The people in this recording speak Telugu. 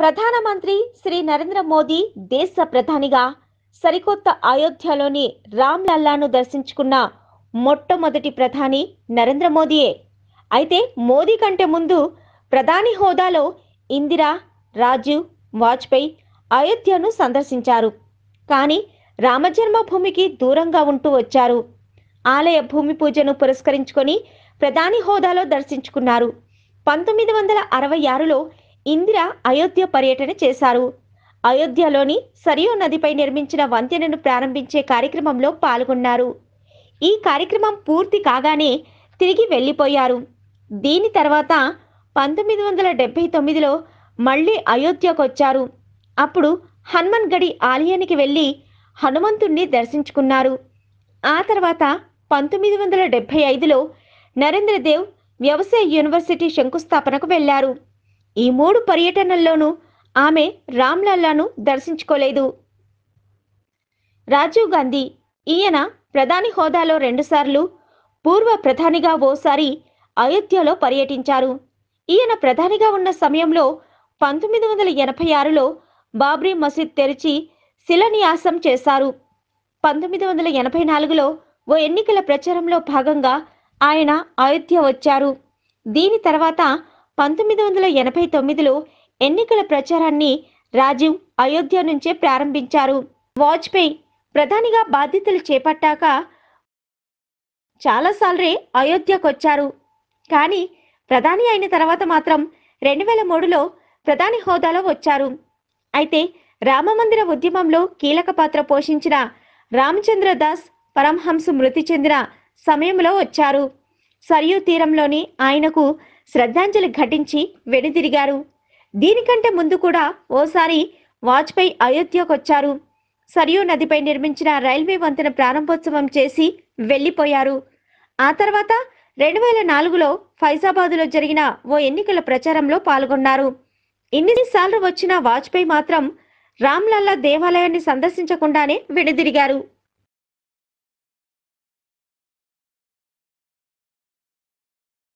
ప్రధానమంత్రి శ్రీ నరేంద్ర మోదీ దేశ ప్రధానిగా సరికొత్త అయోధ్యలోని రామ్ లల్లాను దర్శించుకున్న మొట్టమొదటి ప్రధాని నరేంద్ర మోదీయే అయితే మోదీ కంటే ముందు ప్రధాని హోదాలో ఇందిరా రాజీవ్ వాజ్పేయి అయోధ్యను సందర్శించారు కానీ రామజన్మభూమికి దూరంగా ఉంటూ వచ్చారు ఆలయ భూమి పూజను పురస్కరించుకొని ప్రధాని హోదాలో దర్శించుకున్నారు పంతొమ్మిది వందల అరవై ఆరులో ఇందిర అయోధ్య పర్యటన చేశారు అయోధ్యలోని సరియో నదిపై నిర్మించిన వంతెనను ప్రారంభించే కార్యక్రమంలో పాల్గొన్నారు ఈ కార్యక్రమం పూర్తి కాగానే తిరిగి వెళ్ళిపోయారు దీని తర్వాత పంతొమ్మిది వందల డెబ్బై తొమ్మిదిలో మళ్ళీ అయోధ్యకొచ్చారు అప్పుడు హనుమన్ గడి ఆలయానికి వెళ్ళి హనుమంతుణ్ణి దర్శించుకున్నారు ఆ తర్వాత పంతొమ్మిది వందల డెబ్బై ఐదులో నరేంద్రదేవ్ వ్యవసాయ యూనివర్సిటీ శంకుస్థాపనకు వెళ్ళారు ఈ మూడు పర్యటనల్లోనూ ఆమె రామ్లల్లాను దర్శించుకోలేదు రాజీవ్ గాంధీ ఈయన ప్రధాని హోదాలో రెండుసార్లు పూర్వ ప్రధానిగా ఓసారి అయోధ్యలో పర్యటించారు ఈయన ప్రధానిగా ఉన్న సమయంలో పంతొమ్మిది వందల ఎనభై ఆరులో బాబ్రీ మసీద్ తెరిచి శిలాన్యాసం చేశారు పంతొమ్మిది వందల ఎనభై నాలుగులో ఓ ఎన్నికల ప్రచారంలో భాగంగా ఆయన అయోధ్య వచ్చారు దీని తర్వాత పంతొమ్మిది వందల ఎనభై తొమ్మిదిలో ఎన్నికల ప్రచారాన్ని రాజీవ్ అయోధ్య నుంచే ప్రారంభించారు వాజ్పేయి ప్రధానిగా బాధ్యతలు చేపట్టాక చాలాసార్లే వచ్చారు కానీ ప్రధాని అయిన తర్వాత మాత్రం రెండు వేల మూడులో ప్రధాని హోదాలో వచ్చారు అయితే రామమందిర ఉద్యమంలో కీలక పాత్ర పోషించిన రామచంద్ర దాస్ పరమహంస మృతి చెందిన సమయంలో వచ్చారు సరియు తీరంలోని ఆయనకు శ్రద్ధాంజలి ఘటించి వెనుదిరిగారు దీనికంటే ముందు కూడా ఓసారి వాజ్పేయి అయోధ్యకొచ్చారు సరియూ నదిపై నిర్మించిన రైల్వే వంతెన ప్రారంభోత్సవం చేసి వెళ్ళిపోయారు ఆ తర్వాత రెండు వేల నాలుగులో ఫైజాబాదులో జరిగిన ఓ ఎన్నికల ప్రచారంలో పాల్గొన్నారు ఇన్నిసార్లు వచ్చిన వాజ్పేయి మాత్రం రామ్లల్లా దేవాలయాన్ని సందర్శించకుండానే వెనుదిరిగారు